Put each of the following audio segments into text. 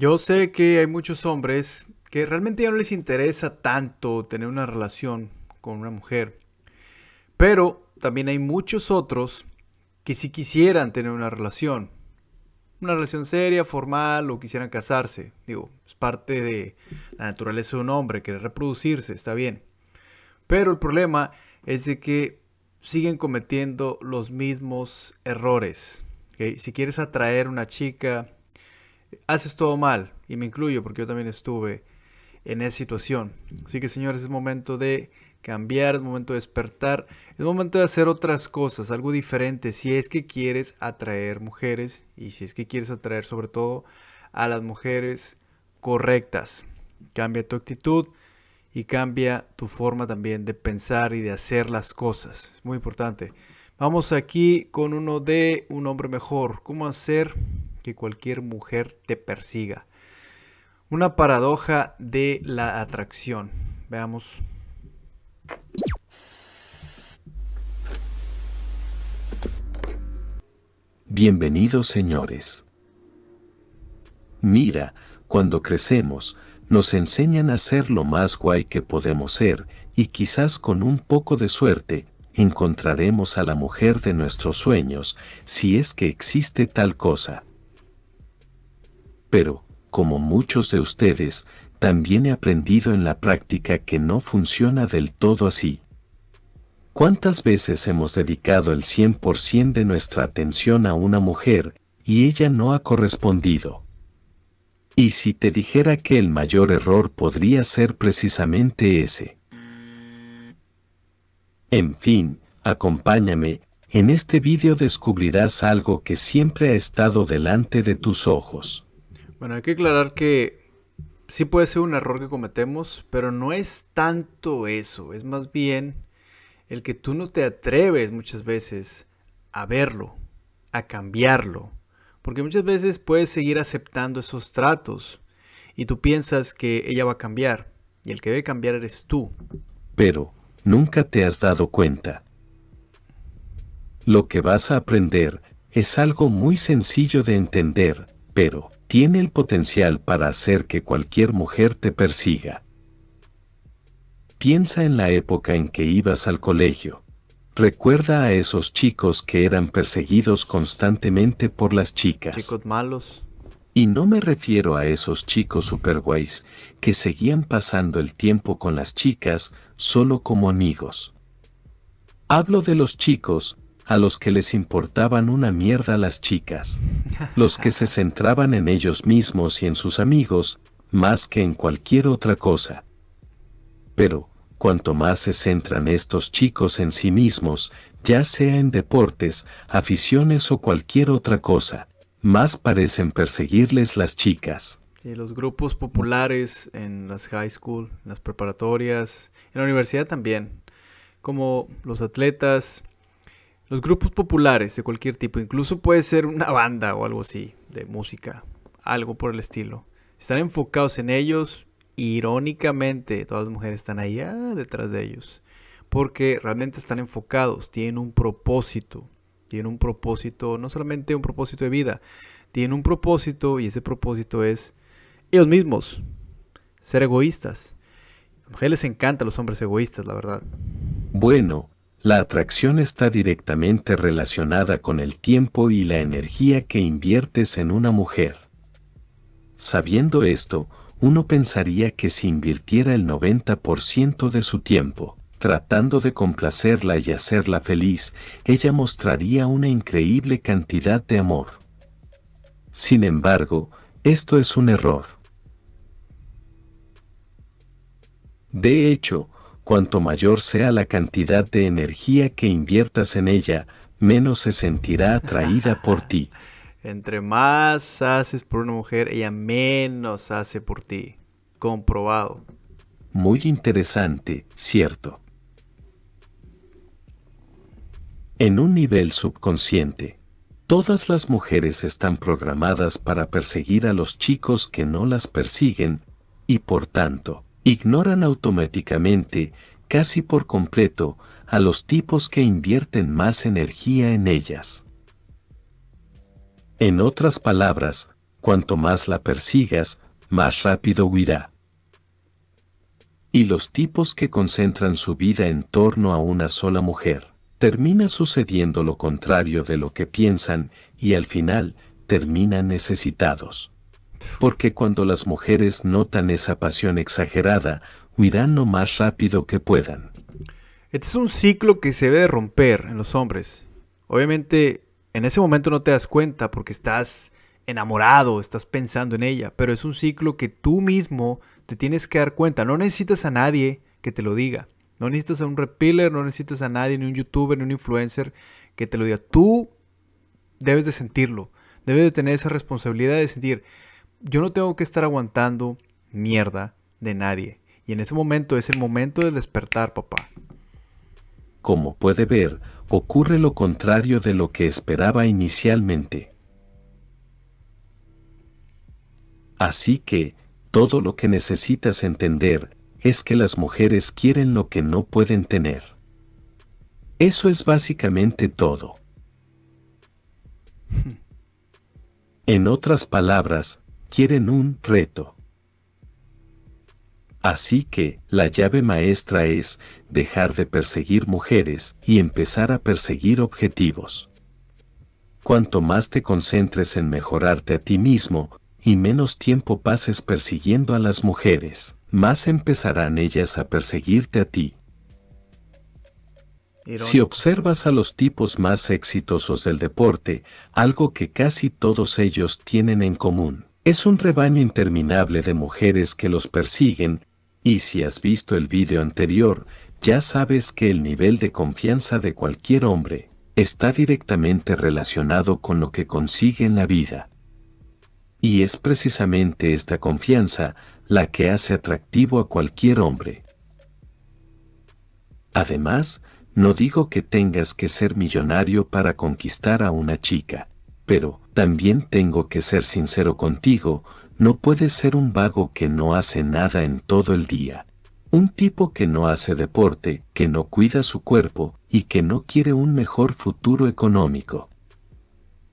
Yo sé que hay muchos hombres que realmente ya no les interesa tanto tener una relación con una mujer, pero también hay muchos otros que sí quisieran tener una relación, una relación seria, formal o quisieran casarse. Digo, es parte de la naturaleza de un hombre, querer reproducirse, está bien. Pero el problema es de que siguen cometiendo los mismos errores. Si quieres atraer a una chica, haces todo mal, y me incluyo porque yo también estuve en esa situación. Así que señores, es momento de cambiar, es momento de despertar, es momento de hacer otras cosas, algo diferente, si es que quieres atraer mujeres y si es que quieres atraer sobre todo a las mujeres correctas. Cambia tu actitud y cambia tu forma también de pensar y de hacer las cosas. Es muy importante. Vamos aquí con uno de un hombre mejor. ¿Cómo hacer que cualquier mujer te persiga. Una paradoja de la atracción. Veamos. Bienvenidos señores. Mira, cuando crecemos, nos enseñan a ser lo más guay que podemos ser, y quizás con un poco de suerte, encontraremos a la mujer de nuestros sueños, si es que existe tal cosa pero, como muchos de ustedes, también he aprendido en la práctica que no funciona del todo así. ¿Cuántas veces hemos dedicado el 100% de nuestra atención a una mujer y ella no ha correspondido? Y si te dijera que el mayor error podría ser precisamente ese. En fin, acompáñame, en este vídeo descubrirás algo que siempre ha estado delante de tus ojos. Bueno, hay que aclarar que sí puede ser un error que cometemos, pero no es tanto eso, es más bien el que tú no te atreves muchas veces a verlo, a cambiarlo, porque muchas veces puedes seguir aceptando esos tratos y tú piensas que ella va a cambiar y el que debe cambiar eres tú. Pero nunca te has dado cuenta. Lo que vas a aprender es algo muy sencillo de entender, pero tiene el potencial para hacer que cualquier mujer te persiga. Piensa en la época en que ibas al colegio. Recuerda a esos chicos que eran perseguidos constantemente por las chicas. Chicos malos. Y no me refiero a esos chicos superguays que seguían pasando el tiempo con las chicas solo como amigos. Hablo de los chicos a los que les importaban una mierda las chicas los que se centraban en ellos mismos y en sus amigos, más que en cualquier otra cosa. Pero, cuanto más se centran estos chicos en sí mismos, ya sea en deportes, aficiones o cualquier otra cosa, más parecen perseguirles las chicas. Y eh, los grupos populares en las high school, las preparatorias, en la universidad también, como los atletas, los grupos populares de cualquier tipo, incluso puede ser una banda o algo así, de música, algo por el estilo. Están enfocados en ellos, irónicamente, todas las mujeres están allá ah, detrás de ellos, porque realmente están enfocados, tienen un propósito, tienen un propósito, no solamente un propósito de vida, tienen un propósito y ese propósito es ellos mismos, ser egoístas. A las mujeres les encantan los hombres egoístas, la verdad. Bueno, la atracción está directamente relacionada con el tiempo y la energía que inviertes en una mujer. Sabiendo esto, uno pensaría que si invirtiera el 90% de su tiempo, tratando de complacerla y hacerla feliz, ella mostraría una increíble cantidad de amor. Sin embargo, esto es un error. De hecho, cuanto mayor sea la cantidad de energía que inviertas en ella, menos se sentirá atraída por ti. Entre más haces por una mujer, ella menos hace por ti. Comprobado. Muy interesante, cierto. En un nivel subconsciente, todas las mujeres están programadas para perseguir a los chicos que no las persiguen, y por tanto, ignoran automáticamente, casi por completo, a los tipos que invierten más energía en ellas. En otras palabras, cuanto más la persigas, más rápido huirá. Y los tipos que concentran su vida en torno a una sola mujer, termina sucediendo lo contrario de lo que piensan y al final terminan necesitados porque cuando las mujeres notan esa pasión exagerada, huirán lo más rápido que puedan. Este es un ciclo que se debe romper en los hombres. Obviamente, en ese momento no te das cuenta porque estás enamorado, estás pensando en ella, pero es un ciclo que tú mismo te tienes que dar cuenta. No necesitas a nadie que te lo diga. No necesitas a un repealer, no necesitas a nadie, ni un youtuber, ni un influencer que te lo diga. Tú debes de sentirlo. Debes de tener esa responsabilidad de sentir, yo no tengo que estar aguantando mierda de nadie. Y en ese momento es el momento de despertar, papá. Como puede ver, ocurre lo contrario de lo que esperaba inicialmente. Así que, todo lo que necesitas entender es que las mujeres quieren lo que no pueden tener. Eso es básicamente todo. En otras palabras, quieren un reto. Así que, la llave maestra es dejar de perseguir mujeres y empezar a perseguir objetivos. Cuanto más te concentres en mejorarte a ti mismo, y menos tiempo pases persiguiendo a las mujeres, más empezarán ellas a perseguirte a ti. Si observas a los tipos más exitosos del deporte, algo que casi todos ellos tienen en común es un rebaño interminable de mujeres que los persiguen, y si has visto el vídeo anterior, ya sabes que el nivel de confianza de cualquier hombre está directamente relacionado con lo que consigue en la vida. Y es precisamente esta confianza la que hace atractivo a cualquier hombre. Además, no digo que tengas que ser millonario para conquistar a una chica, pero, también tengo que ser sincero contigo, no puedes ser un vago que no hace nada en todo el día. Un tipo que no hace deporte, que no cuida su cuerpo y que no quiere un mejor futuro económico.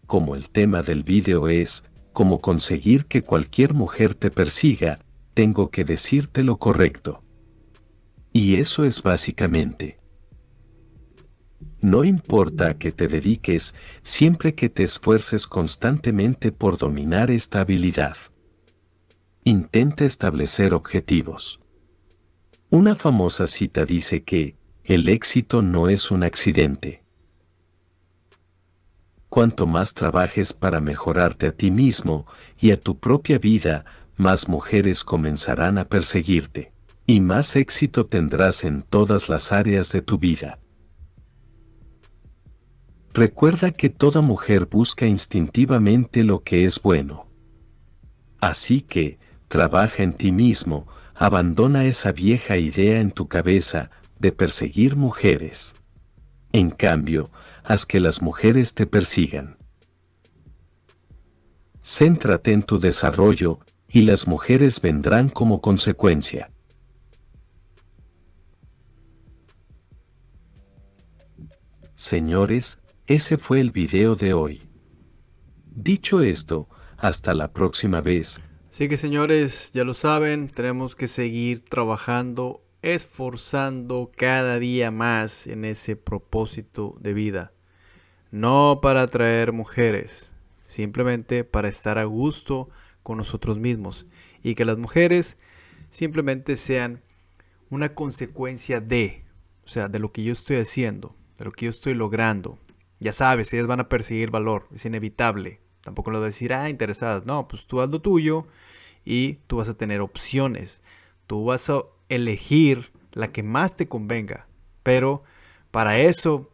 Como el tema del vídeo es, cómo conseguir que cualquier mujer te persiga, tengo que decirte lo correcto. Y eso es básicamente. No importa a qué te dediques, siempre que te esfuerces constantemente por dominar esta habilidad. Intenta establecer objetivos. Una famosa cita dice que, el éxito no es un accidente. Cuanto más trabajes para mejorarte a ti mismo y a tu propia vida, más mujeres comenzarán a perseguirte, y más éxito tendrás en todas las áreas de tu vida. Recuerda que toda mujer busca instintivamente lo que es bueno. Así que, trabaja en ti mismo, abandona esa vieja idea en tu cabeza de perseguir mujeres. En cambio, haz que las mujeres te persigan. Céntrate en tu desarrollo y las mujeres vendrán como consecuencia. Señores, ese fue el video de hoy. Dicho esto, hasta la próxima vez. Así que señores, ya lo saben, tenemos que seguir trabajando, esforzando cada día más en ese propósito de vida. No para atraer mujeres, simplemente para estar a gusto con nosotros mismos y que las mujeres simplemente sean una consecuencia de, o sea, de lo que yo estoy haciendo, de lo que yo estoy logrando, ya sabes, ellas van a perseguir valor, es inevitable. Tampoco lo vas a decir, ah, interesadas. No, pues tú haz lo tuyo y tú vas a tener opciones. Tú vas a elegir la que más te convenga. Pero para eso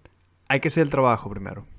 hay que hacer el trabajo primero.